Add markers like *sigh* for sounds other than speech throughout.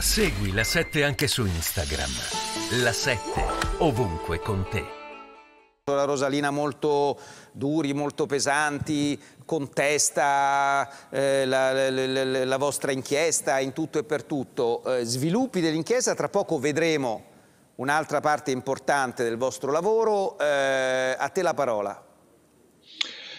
Segui la 7 anche su Instagram. La 7 ovunque con te. La Rosalina molto duri, molto pesanti, contesta eh, la, la, la, la, vostra inchiesta in tutto e per tutto. Eh, sviluppi dell'inchiesta, tra poco vedremo un'altra parte importante del vostro lavoro. Eh, a te la parola.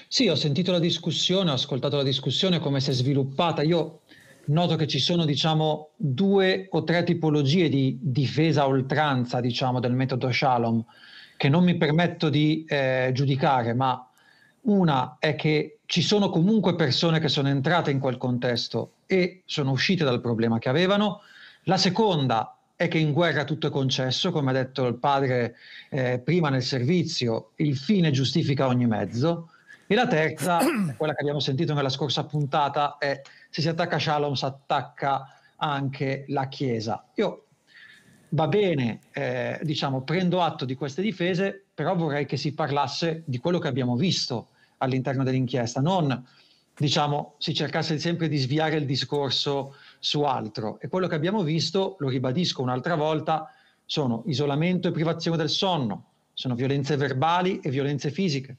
Sì, ho sentito la discussione, ho ascoltato la discussione, come si è sviluppata. Io noto che ci sono diciamo, due o tre tipologie di difesa a oltranza diciamo, del metodo Shalom che non mi permetto di eh, giudicare, ma una è che ci sono comunque persone che sono entrate in quel contesto e sono uscite dal problema che avevano. La seconda è che in guerra tutto è concesso, come ha detto il padre eh, prima nel servizio, il fine giustifica ogni mezzo. E la terza, *clears throat* quella che abbiamo sentito nella scorsa puntata, è se si attacca Shalom si attacca anche la Chiesa. Io va bene, eh, diciamo, prendo atto di queste difese, però vorrei che si parlasse di quello che abbiamo visto all'interno dell'inchiesta, non diciamo, si cercasse sempre di sviare il discorso su altro. E quello che abbiamo visto, lo ribadisco un'altra volta, sono isolamento e privazione del sonno, sono violenze verbali e violenze fisiche,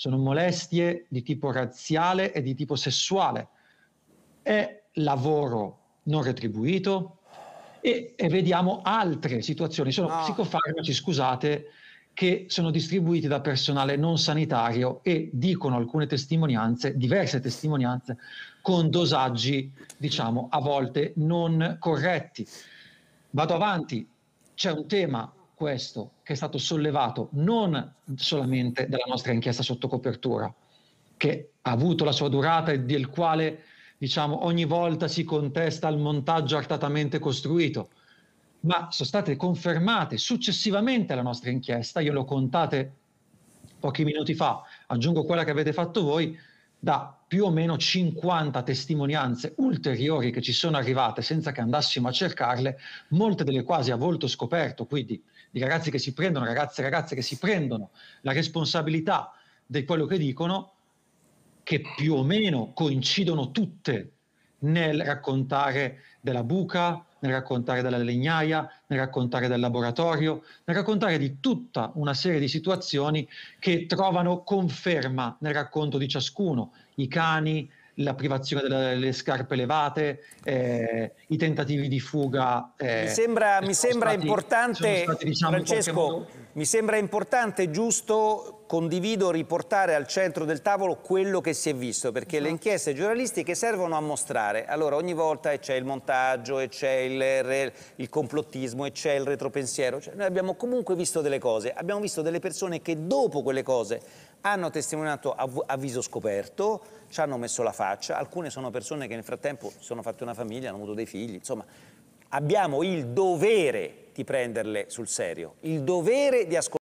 sono molestie di tipo razziale e di tipo sessuale, è lavoro non retribuito e, e vediamo altre situazioni, sono no. psicofarmaci, scusate, che sono distribuiti da personale non sanitario e dicono alcune testimonianze, diverse testimonianze, con dosaggi, diciamo, a volte non corretti. Vado avanti, c'è un tema questo che è stato sollevato non solamente dalla nostra inchiesta sotto copertura, che ha avuto la sua durata e del quale diciamo, ogni volta si contesta il montaggio artatamente costruito, ma sono state confermate successivamente alla nostra inchiesta, io l'ho contate pochi minuti fa, aggiungo quella che avete fatto voi, da più o meno 50 testimonianze ulteriori che ci sono arrivate senza che andassimo a cercarle, molte delle quasi a volto scoperto, quindi di ragazzi che si prendono, ragazze e ragazze che si prendono la responsabilità di quello che dicono, che più o meno coincidono tutte nel raccontare della buca, nel raccontare della legnaia, nel raccontare del laboratorio, nel raccontare di tutta una serie di situazioni che trovano conferma nel racconto di ciascuno, i cani, la privazione delle scarpe levate, eh, i tentativi di fuga. Eh, mi sembra, mi sembra stati, importante, stati, diciamo, Francesco, mi sembra importante e giusto, condivido, riportare al centro del tavolo quello che si è visto, perché uh le esatto. inchieste giornalistiche servono a mostrare. Allora, ogni volta eh, c'è il montaggio, eh, c'è il, il, complottismo, eh, c'è il retropensiero. Cioè, noi abbiamo comunque visto delle cose, abbiamo visto delle persone che dopo quelle cose hanno testimoniato a, a viso scoperto, ci hanno messo la faccia, alcune sono persone che nel frattempo si sono fatte una famiglia, hanno avuto dei figli, insomma abbiamo il dovere di prenderle sul serio, il dovere di ascoltare.